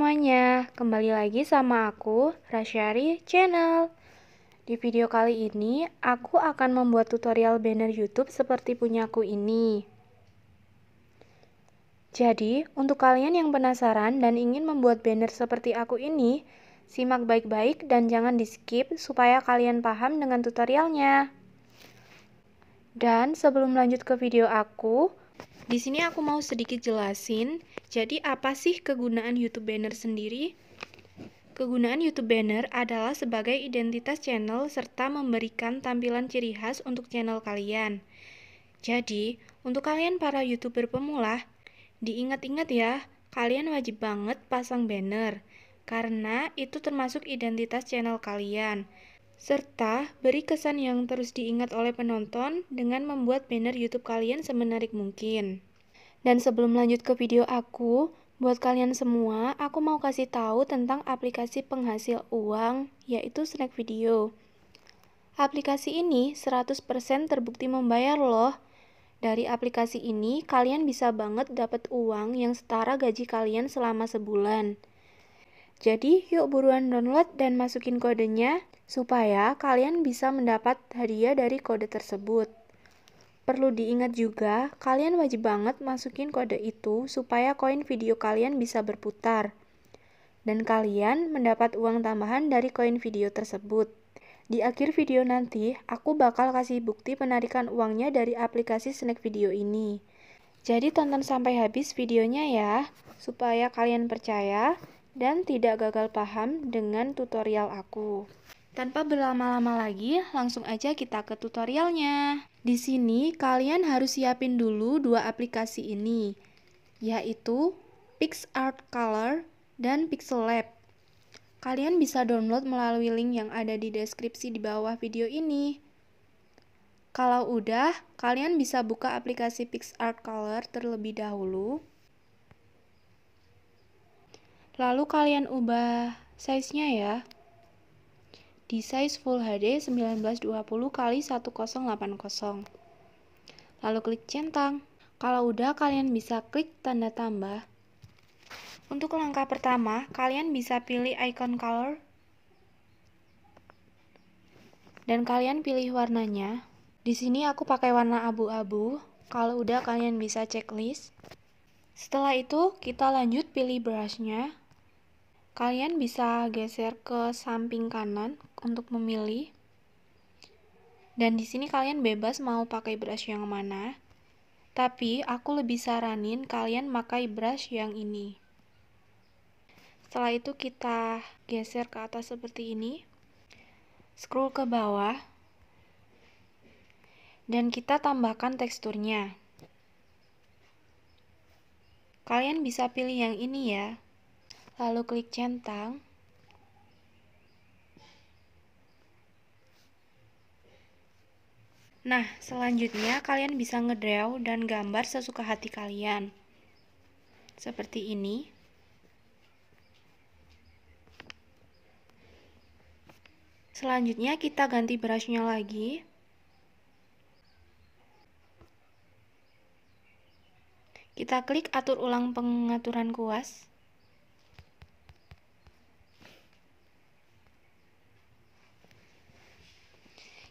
semuanya, kembali lagi sama aku, Rasyari Channel. Di video kali ini, aku akan membuat tutorial banner YouTube seperti punyaku ini. Jadi, untuk kalian yang penasaran dan ingin membuat banner seperti aku ini, simak baik-baik dan jangan di-skip supaya kalian paham dengan tutorialnya. Dan sebelum lanjut ke video aku, di sini aku mau sedikit jelasin, jadi apa sih kegunaan YouTube Banner sendiri? Kegunaan YouTube Banner adalah sebagai identitas channel serta memberikan tampilan ciri khas untuk channel kalian. Jadi, untuk kalian para YouTuber pemula, diingat-ingat ya, kalian wajib banget pasang banner karena itu termasuk identitas channel kalian serta beri kesan yang terus diingat oleh penonton dengan membuat banner YouTube kalian semenarik mungkin. Dan sebelum lanjut ke video aku, buat kalian semua, aku mau kasih tahu tentang aplikasi penghasil uang, yaitu Snack Video. Aplikasi ini 100% terbukti membayar loh. Dari aplikasi ini, kalian bisa banget dapat uang yang setara gaji kalian selama sebulan. Jadi yuk buruan download dan masukin kodenya supaya kalian bisa mendapat hadiah dari kode tersebut. Perlu diingat juga, kalian wajib banget masukin kode itu supaya koin video kalian bisa berputar. Dan kalian mendapat uang tambahan dari koin video tersebut. Di akhir video nanti, aku bakal kasih bukti penarikan uangnya dari aplikasi Snack Video ini. Jadi tonton sampai habis videonya ya, supaya kalian percaya dan tidak gagal paham dengan tutorial aku. Tanpa berlama-lama lagi, langsung aja kita ke tutorialnya. Di sini kalian harus siapin dulu dua aplikasi ini, yaitu PixArt Color dan Pixel Lab. Kalian bisa download melalui link yang ada di deskripsi di bawah video ini. Kalau udah, kalian bisa buka aplikasi PixArt Color terlebih dahulu. Lalu kalian ubah size-nya ya. Di size Full HD 1920 x 1080. Lalu klik centang. Kalau udah, kalian bisa klik tanda tambah. Untuk langkah pertama, kalian bisa pilih icon color dan kalian pilih warnanya. Di sini aku pakai warna abu-abu. Kalau udah kalian bisa checklist. Setelah itu, kita lanjut pilih brushnya. Kalian bisa geser ke samping kanan untuk memilih. Dan di sini kalian bebas mau pakai brush yang mana. Tapi aku lebih saranin kalian pakai brush yang ini. Setelah itu kita geser ke atas seperti ini. Scroll ke bawah. Dan kita tambahkan teksturnya. Kalian bisa pilih yang ini ya lalu klik centang. Nah, selanjutnya kalian bisa ngedraw dan gambar sesuka hati kalian. Seperti ini. Selanjutnya kita ganti brushnya lagi. Kita klik atur ulang pengaturan kuas.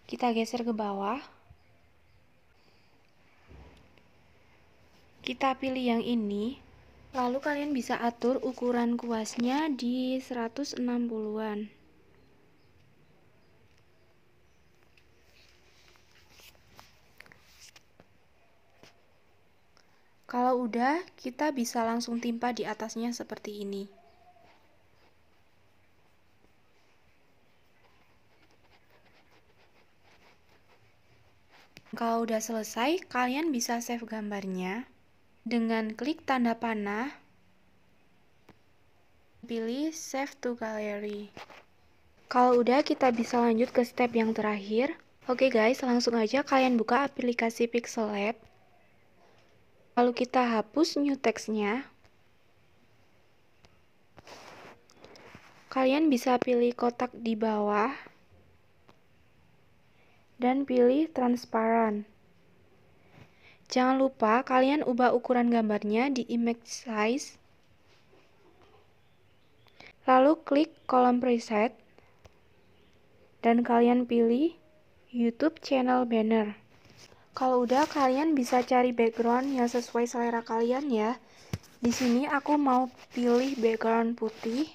Kita geser ke bawah. Kita pilih yang ini. Lalu kalian bisa atur ukuran kuasnya di 160-an. Kalau udah, kita bisa langsung timpa di atasnya seperti ini. Kalau udah selesai, kalian bisa save gambarnya dengan klik tanda panah, pilih save to gallery. Kalau udah, kita bisa lanjut ke step yang terakhir. Oke guys, langsung aja kalian buka aplikasi Pixel Lab. Lalu kita hapus new textnya. Kalian bisa pilih kotak di bawah dan pilih transparan. Jangan lupa kalian ubah ukuran gambarnya di image size. Lalu klik kolom preset dan kalian pilih YouTube channel banner. Kalau udah kalian bisa cari background yang sesuai selera kalian ya. Di sini aku mau pilih background putih.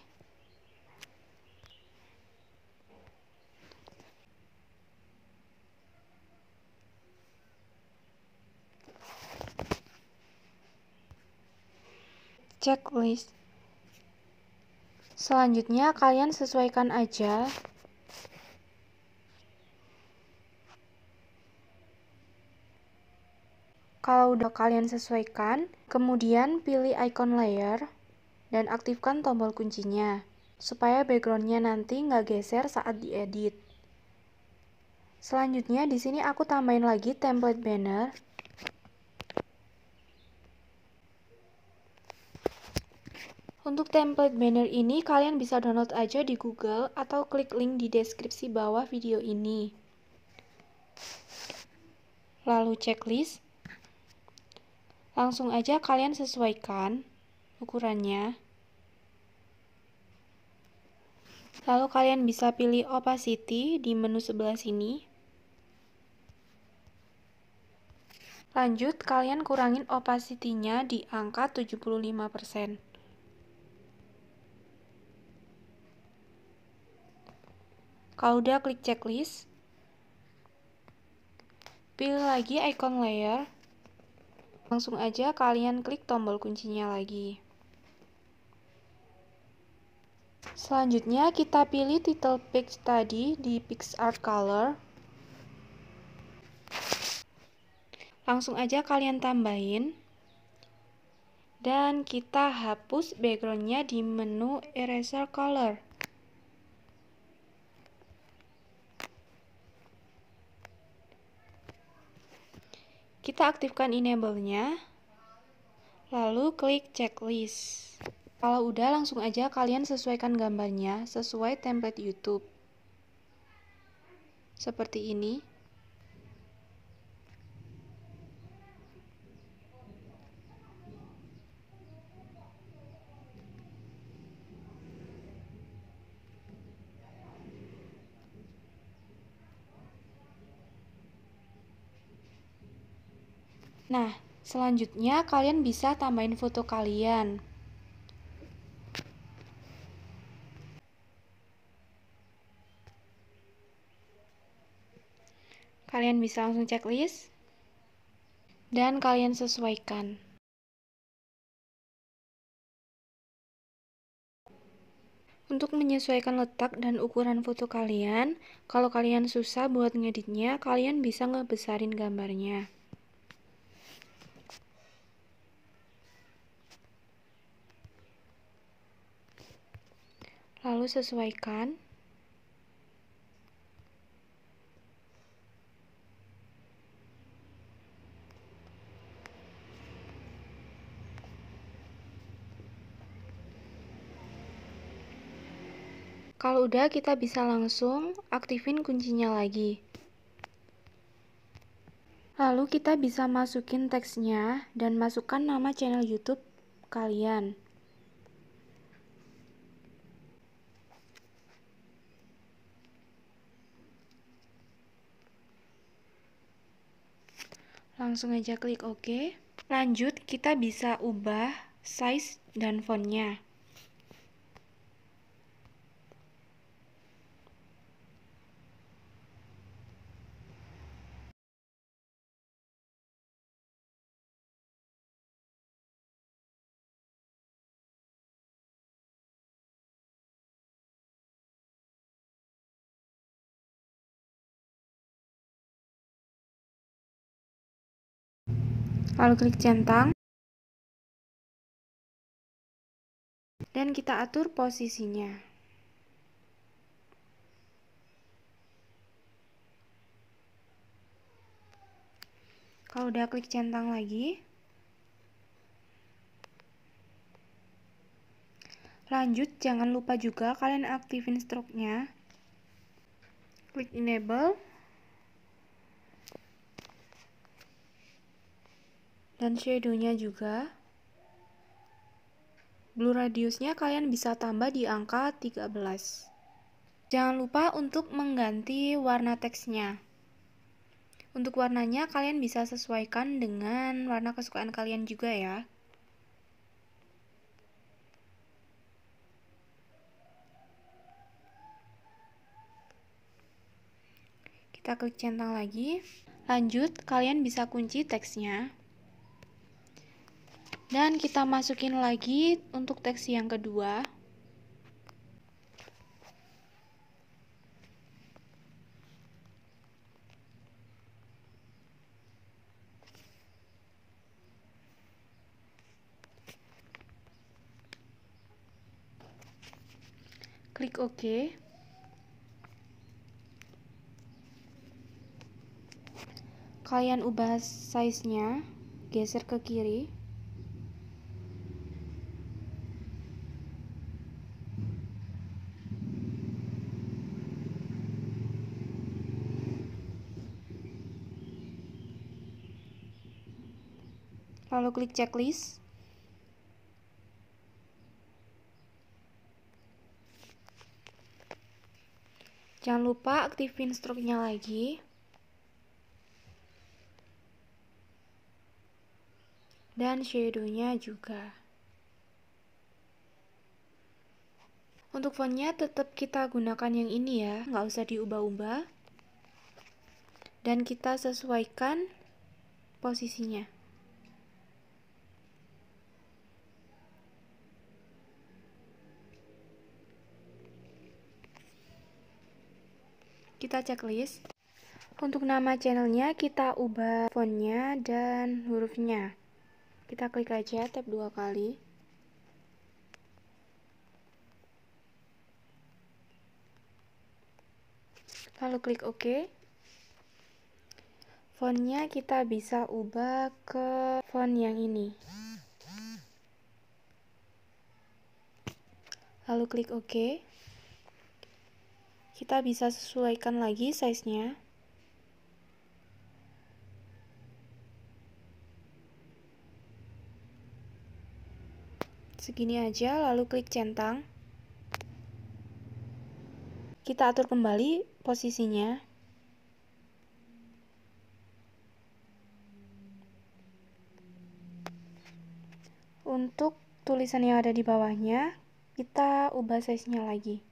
checklist. Selanjutnya kalian sesuaikan aja Kalau udah kalian sesuaikan, kemudian pilih icon layer dan aktifkan tombol kuncinya supaya backgroundnya nanti nggak geser saat diedit. Selanjutnya di sini aku tambahin lagi template banner Untuk template banner ini, kalian bisa download aja di Google atau klik link di deskripsi bawah video ini. Lalu checklist. Langsung aja kalian sesuaikan ukurannya. Lalu kalian bisa pilih opacity di menu sebelah sini. Lanjut, kalian kurangin opacity-nya di angka 75%. Kalau udah klik checklist. Pilih lagi icon layer. Langsung aja kalian klik tombol kuncinya lagi. Selanjutnya kita pilih title page tadi di PixArt Color. Langsung aja kalian tambahin. Dan kita hapus backgroundnya di menu Eraser Color. Kita aktifkan enable-nya, lalu klik checklist. Kalau udah langsung aja kalian sesuaikan gambarnya sesuai template YouTube. Seperti ini. Nah, selanjutnya kalian bisa tambahin foto kalian. Kalian bisa langsung checklist dan kalian sesuaikan. Untuk menyesuaikan letak dan ukuran foto kalian, kalau kalian susah buat ngeditnya, kalian bisa ngebesarin gambarnya. lalu sesuaikan Kalau udah kita bisa langsung aktifin kuncinya lagi. Lalu kita bisa masukin teksnya dan masukkan nama channel YouTube kalian. Langsung aja klik OK. Lanjut, kita bisa ubah size dan fontnya. lalu klik centang dan kita atur posisinya kalau udah klik centang lagi lanjut jangan lupa juga kalian aktifin stroke nya klik enable dan shadownya juga. Blue radiusnya kalian bisa tambah di angka 13. Jangan lupa untuk mengganti warna teksnya. Untuk warnanya kalian bisa sesuaikan dengan warna kesukaan kalian juga ya. Kita klik centang lagi. Lanjut, kalian bisa kunci teksnya dan kita masukin lagi untuk teks yang kedua klik OK kalian ubah size nya geser ke kiri lalu klik checklist. Jangan lupa aktifin struknya lagi. Dan shadownya juga. Untuk fontnya tetap kita gunakan yang ini ya, nggak usah diubah-ubah. Dan kita sesuaikan posisinya. kita checklist untuk nama channelnya kita ubah fontnya dan hurufnya kita klik aja tab dua kali lalu klik OK fontnya kita bisa ubah ke font yang ini lalu klik OK kita bisa sesuaikan lagi size-nya. Segini aja, lalu klik centang. Kita atur kembali posisinya. Untuk tulisan yang ada di bawahnya, kita ubah size-nya lagi.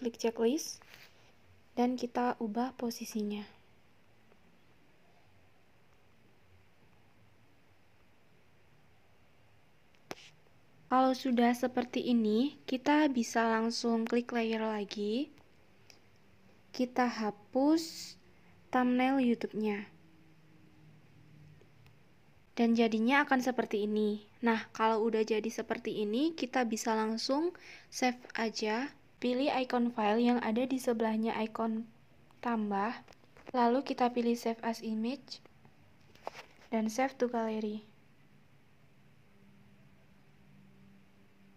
klik checklist dan kita ubah posisinya. Kalau sudah seperti ini, kita bisa langsung klik layer lagi. Kita hapus thumbnail YouTube-nya. Dan jadinya akan seperti ini. Nah, kalau udah jadi seperti ini, kita bisa langsung save aja Pilih icon file yang ada di sebelahnya icon tambah, lalu kita pilih save as image, dan save to gallery.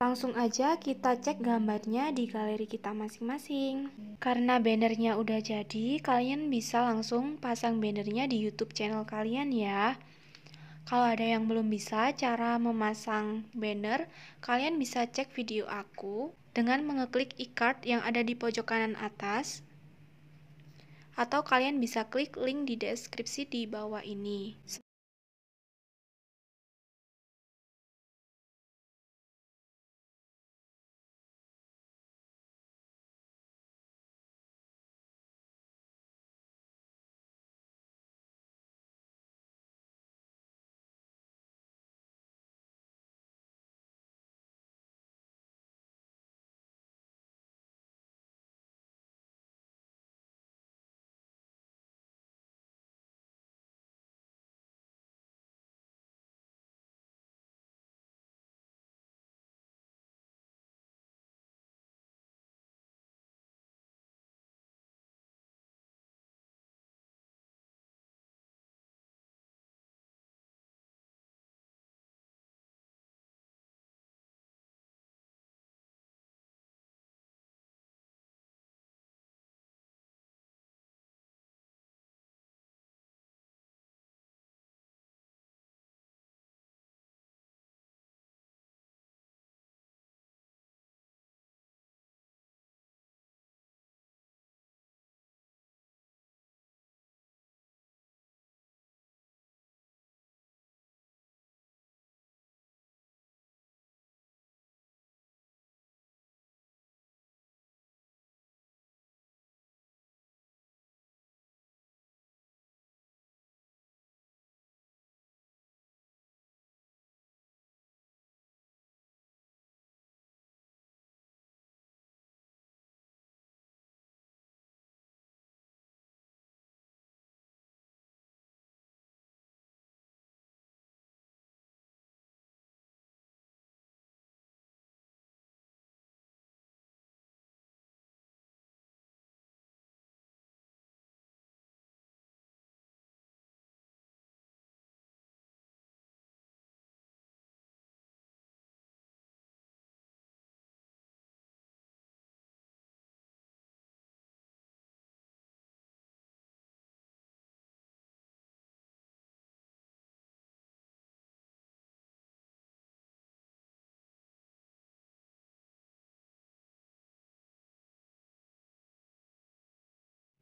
Langsung aja kita cek gambarnya di galeri kita masing-masing. Karena bannernya udah jadi, kalian bisa langsung pasang bannernya di YouTube channel kalian ya. Kalau ada yang belum bisa cara memasang banner, kalian bisa cek video aku dengan mengeklik e-card yang ada di pojok kanan atas atau kalian bisa klik link di deskripsi di bawah ini.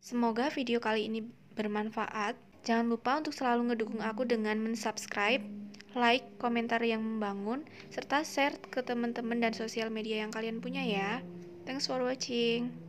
Semoga video kali ini bermanfaat. Jangan lupa untuk selalu ngedukung aku dengan mensubscribe, like, komentar yang membangun, serta share ke teman-teman dan sosial media yang kalian punya ya. Thanks for watching.